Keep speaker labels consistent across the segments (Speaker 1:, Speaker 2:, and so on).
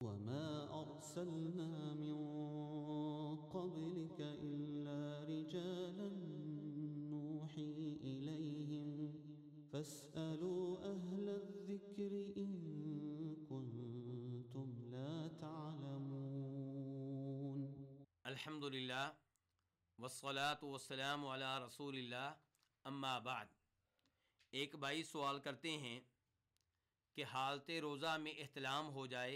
Speaker 1: وما أرسلنا من قبلك إلا رجالا نوحي إليهم فاسألوا أهل الذكر إن كنتم لا تعلمون الحمد لله والصلاة والسلام على رسول الله أما بعد ایک بھائی سوال کرتے ہیں کہ حالت روزہ میں احتلام ہو جائے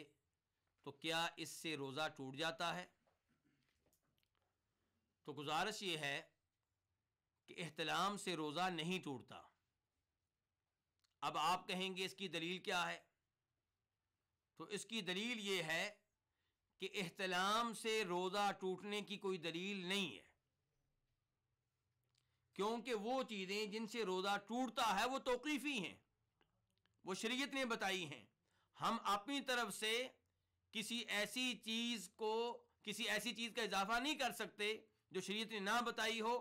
Speaker 1: तो क्या इससे रोज़ा टूट जाता है तो गुजारिश ये है कि अहतलाम से रोज़ा नहीं टूटता अब आप कहेंगे इसकी दलील क्या है तो इसकी दलील ये है कि अहतलाम से रोज़ा टूटने की कोई दलील नहीं है क्योंकि वो चीज़ें जिनसे रोज़ा टूटता है वो तोकीफ़ी हैं वो शरीयत ने बताई हैं हम अपनी तरफ से किसी ऐसी चीज को किसी ऐसी चीज का इजाफा नहीं कर सकते जो शरीयत ने ना बताई हो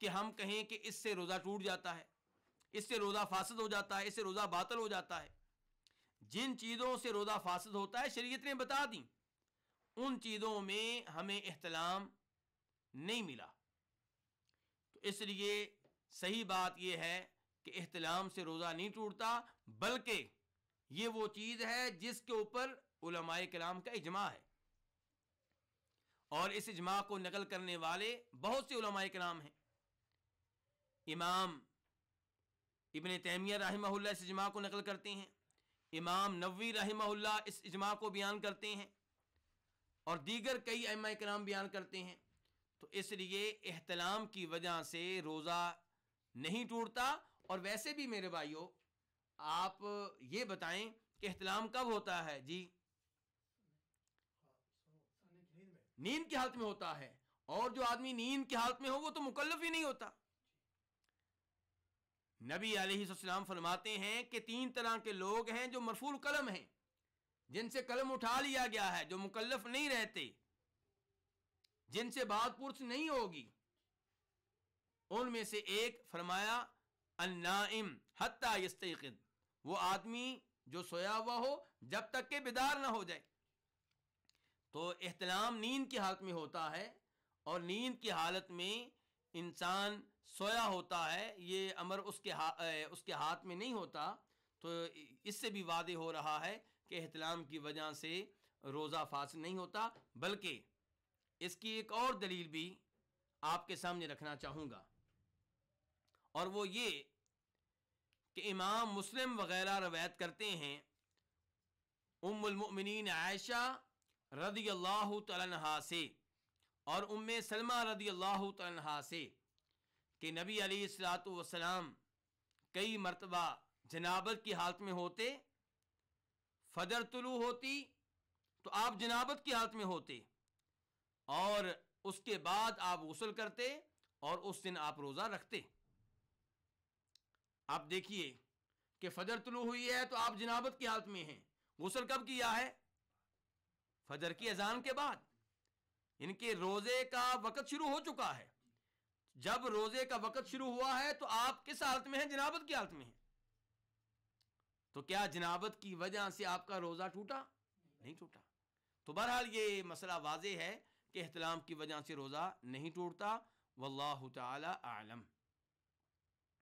Speaker 1: कि हम कहें कि इससे रोज़ा टूट जाता है इससे रोज़ा फासद हो जाता है इससे रोज़ा बातल हो जाता है जिन चीज़ों से रोज़ा फासद होता है शरीयत ने बता दी उन चीज़ों में हमें एहतलाम नहीं मिला तो इसलिए सही बात यह है कि एहतलाम से रोज़ा नहीं टूटता बल्कि ये वो चीज़ है जिसके ऊपर उलमाए कलाम का इजमा है और इस इजमा को नकल करने वाले बहुत से उलमाए कलाम हैं इमाम इबन तैमिया रहमहुल्ला इस इजमा को नकल करते हैं इमाम नवी रहमहुल्ला इस इजमा को बयान करते हैं और दीगर कई अमा कराम बयान करते हैं तो इसलिए एहतलाम की वजह से रोज़ा नहीं टूटता और वैसे भी मेरे भाइयों आप ये बताएं कि अहतलाम कब होता है जी नींद की हालत में होता है और जो आदमी नींद की हालत में हो वो तो मुकल्लफ ही नहीं होता नबी आलम फरमाते हैं कि तीन तरह के लोग हैं जो मरफूल कलम हैं जिनसे कलम उठा लिया गया है जो मुकल्लफ नहीं रहते जिनसे बात पुरस नहीं होगी उनमें से एक फरमाया अन्नाइम हत्ता यस्तकिद वो आदमी जो सोया हुआ हो जब तक के बेदार ना हो जाए तो एहतलाम नींद की हालत में होता है और नींद की हालत में इंसान सोया होता है ये अमर उसके हा उसके हाथ में नहीं होता तो इससे भी वादे हो रहा है कि एहतलाम की वजह से रोज़ा फासिल नहीं होता बल्कि इसकी एक और दलील भी आपके सामने रखना चाहूँगा और वो ये कि इमाम मुस्लिम वगैरह रवायत करते हैं उम्मिन आयशा रदी अल्लाह तहा से और उम सलमा रदी अल्लाह तहा से कि नबी अली सलाम कई मरतबा जनाबत की हालत में होते फजर तुलू होती तो आप जनाबत की हालत में होते और उसके बाद आप गसल करते और उस दिन आप रोज़ा रखते आप देखिए कि फजर तुलू हुई है तो आप जनाबत की हालत में हैं गसल कब किया है फजर की अजान के बाद इनके रोजे का वक़्त शुरू हो चुका है जब रोजे का वक़्त शुरू हुआ है तो आप किस हालत में है जनाबत की हालत में है तो क्या जनाबत की वजह से आपका रोज़ा टूटा नहीं टूटा तो बहरहाल ये मसला वाजे है कि अहतलाम की वजह से रोज़ा नहीं टूटता वल्लाह ताली आलम